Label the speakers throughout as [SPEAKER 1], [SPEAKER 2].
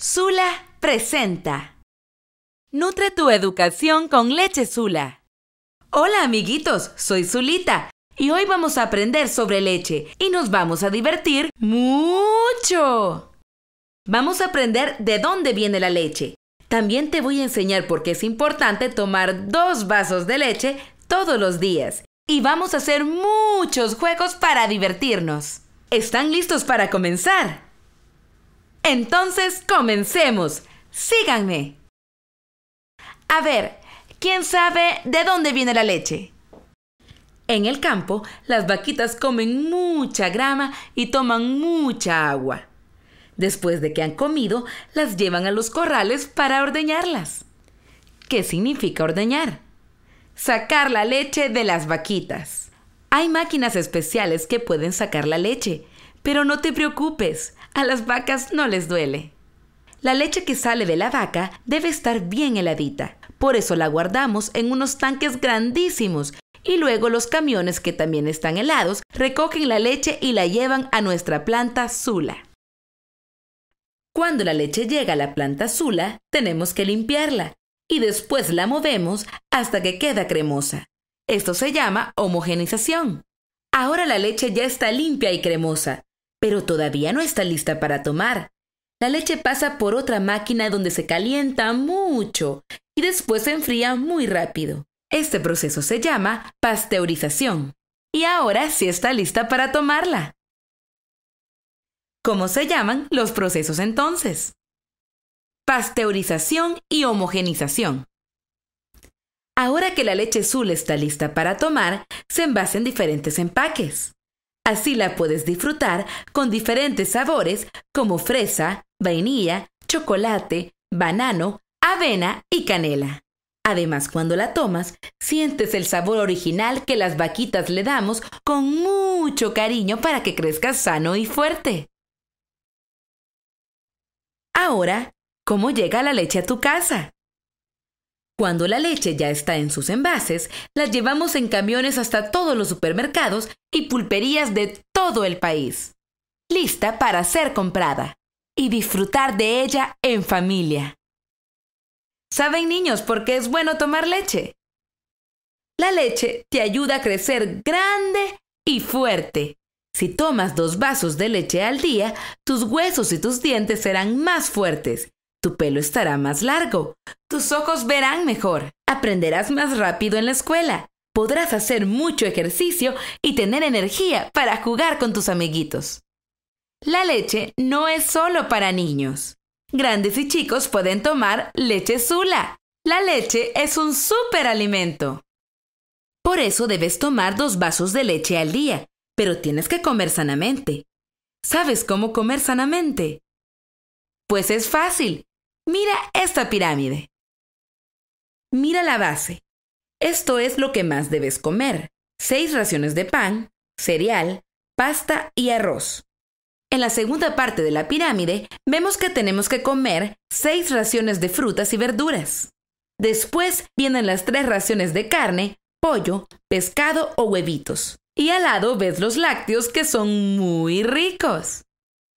[SPEAKER 1] Sula presenta. Nutre tu educación con leche Sula. Hola amiguitos, soy Zulita y hoy vamos a aprender sobre leche y nos vamos a divertir mucho. Vamos a aprender de dónde viene la leche. También te voy a enseñar por qué es importante tomar dos vasos de leche todos los días. Y vamos a hacer muchos juegos para divertirnos. ¿Están listos para comenzar? Entonces, comencemos. Síganme. A ver, ¿quién sabe de dónde viene la leche? En el campo, las vaquitas comen mucha grama y toman mucha agua. Después de que han comido, las llevan a los corrales para ordeñarlas. ¿Qué significa ordeñar? Sacar la leche de las vaquitas. Hay máquinas especiales que pueden sacar la leche, pero no te preocupes, a las vacas no les duele. La leche que sale de la vaca debe estar bien heladita, por eso la guardamos en unos tanques grandísimos y luego los camiones que también están helados recogen la leche y la llevan a nuestra planta Zula. Cuando la leche llega a la planta Zula, tenemos que limpiarla y después la movemos hasta que queda cremosa. Esto se llama homogenización. Ahora la leche ya está limpia y cremosa, pero todavía no está lista para tomar. La leche pasa por otra máquina donde se calienta mucho y después se enfría muy rápido. Este proceso se llama pasteurización. Y ahora sí está lista para tomarla. ¿Cómo se llaman los procesos entonces? Pasteurización y homogenización. Ahora que la leche azul está lista para tomar, se envasa en diferentes empaques. Así la puedes disfrutar con diferentes sabores como fresa, vainilla, chocolate, banano, avena y canela. Además, cuando la tomas, sientes el sabor original que las vaquitas le damos con mucho cariño para que crezcas sano y fuerte. Ahora, ¿cómo llega la leche a tu casa? Cuando la leche ya está en sus envases, la llevamos en camiones hasta todos los supermercados y pulperías de todo el país. Lista para ser comprada y disfrutar de ella en familia. ¿Saben niños por qué es bueno tomar leche? La leche te ayuda a crecer grande y fuerte. Si tomas dos vasos de leche al día, tus huesos y tus dientes serán más fuertes tu pelo estará más largo, tus ojos verán mejor, aprenderás más rápido en la escuela, podrás hacer mucho ejercicio y tener energía para jugar con tus amiguitos. La leche no es solo para niños. Grandes y chicos pueden tomar leche Sula. La leche es un superalimento. Por eso debes tomar dos vasos de leche al día, pero tienes que comer sanamente. ¿Sabes cómo comer sanamente? Pues es fácil. Mira esta pirámide. Mira la base. Esto es lo que más debes comer. Seis raciones de pan, cereal, pasta y arroz. En la segunda parte de la pirámide vemos que tenemos que comer seis raciones de frutas y verduras. Después vienen las tres raciones de carne, pollo, pescado o huevitos. Y al lado ves los lácteos que son muy ricos.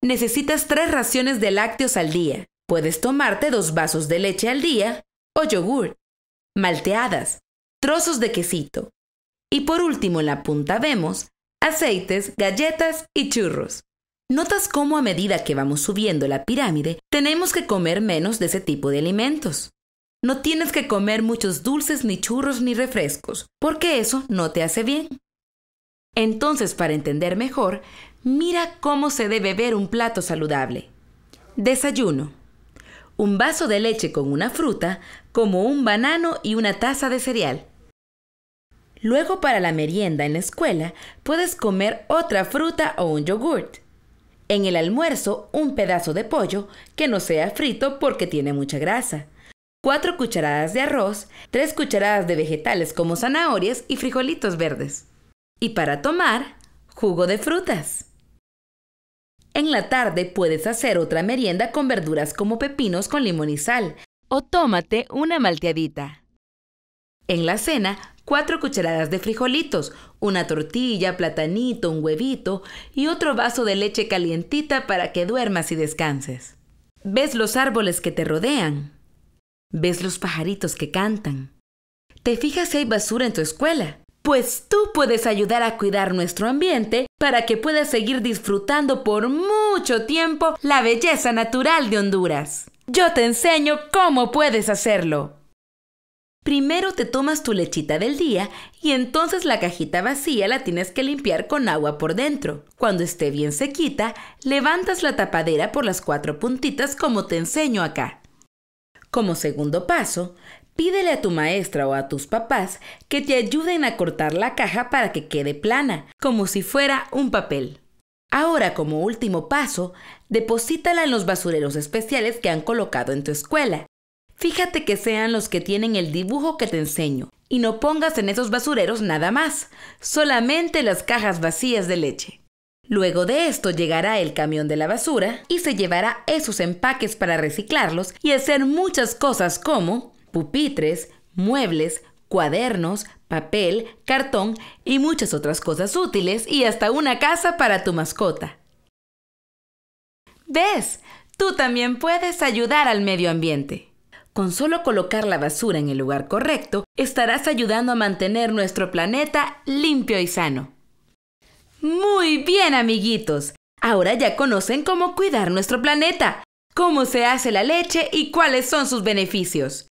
[SPEAKER 1] Necesitas tres raciones de lácteos al día. Puedes tomarte dos vasos de leche al día o yogur, malteadas, trozos de quesito. Y por último en la punta vemos aceites, galletas y churros. ¿Notas cómo a medida que vamos subiendo la pirámide tenemos que comer menos de ese tipo de alimentos? No tienes que comer muchos dulces ni churros ni refrescos, porque eso no te hace bien. Entonces, para entender mejor, mira cómo se debe ver un plato saludable. Desayuno un vaso de leche con una fruta, como un banano y una taza de cereal. Luego para la merienda en la escuela puedes comer otra fruta o un yogurt. En el almuerzo un pedazo de pollo que no sea frito porque tiene mucha grasa. cuatro cucharadas de arroz, tres cucharadas de vegetales como zanahorias y frijolitos verdes. Y para tomar, jugo de frutas. En la tarde puedes hacer otra merienda con verduras como pepinos con limón y sal. O tómate una malteadita. En la cena, cuatro cucharadas de frijolitos, una tortilla, platanito, un huevito y otro vaso de leche calientita para que duermas y descanses. ¿Ves los árboles que te rodean? ¿Ves los pajaritos que cantan? ¿Te fijas si hay basura en tu escuela? Pues tú puedes ayudar a cuidar nuestro ambiente para que puedas seguir disfrutando por mucho tiempo la belleza natural de Honduras. Yo te enseño cómo puedes hacerlo. Primero te tomas tu lechita del día y entonces la cajita vacía la tienes que limpiar con agua por dentro. Cuando esté bien sequita, levantas la tapadera por las cuatro puntitas como te enseño acá. Como segundo paso, Pídele a tu maestra o a tus papás que te ayuden a cortar la caja para que quede plana, como si fuera un papel. Ahora, como último paso, deposítala en los basureros especiales que han colocado en tu escuela. Fíjate que sean los que tienen el dibujo que te enseño y no pongas en esos basureros nada más, solamente las cajas vacías de leche. Luego de esto llegará el camión de la basura y se llevará esos empaques para reciclarlos y hacer muchas cosas como pupitres, muebles, cuadernos, papel, cartón y muchas otras cosas útiles y hasta una casa para tu mascota. ¿Ves? Tú también puedes ayudar al medio ambiente. Con solo colocar la basura en el lugar correcto, estarás ayudando a mantener nuestro planeta limpio y sano. Muy bien, amiguitos. Ahora ya conocen cómo cuidar nuestro planeta, cómo se hace la leche y cuáles son sus beneficios.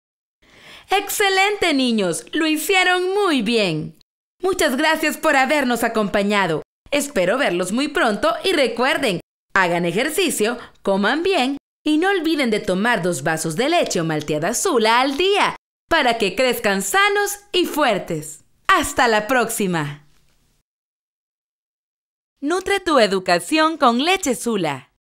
[SPEAKER 1] Excelente niños, lo hicieron muy bien. Muchas gracias por habernos acompañado. Espero verlos muy pronto y recuerden, hagan ejercicio, coman bien y no olviden de tomar dos vasos de leche o malteada azul al día para que crezcan sanos y fuertes. Hasta la próxima. Nutre tu educación con leche Zula.